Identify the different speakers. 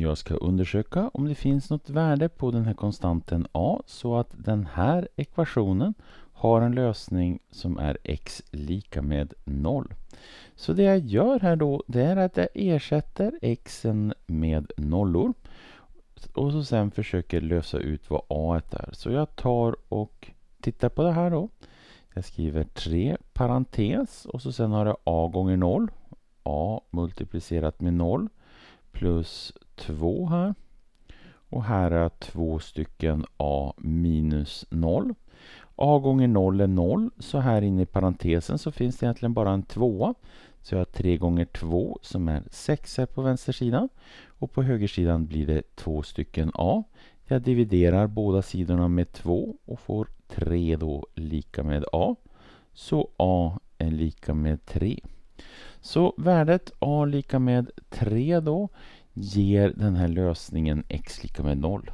Speaker 1: Jag ska undersöka om det finns något värde på den här konstanten a så att den här ekvationen har en lösning som är x lika med 0. Så det jag gör här då, det är att jag ersätter x med nollor och så sen försöker lösa ut vad a är. Så jag tar och tittar på det här då. Jag skriver 3 parentes och så sen har jag a gånger 0. a multiplicerat med 0 plus 2 här. Och här har jag två stycken A minus 0. A gånger 0 är 0, så här inne i parentesen så finns det egentligen bara en tvåa. Så jag har 3 gånger 2 som är 6 här på vänster sida. Och på högersidan blir det två stycken A. Jag dividerar båda sidorna med 2 och får 3 då lika med A. Så A är lika med 3. Så värdet A lika med 3 då ger den här lösningen x lika med noll.